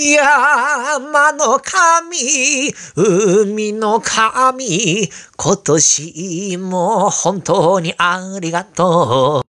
山の神、海の神、今年も本当にありがとう。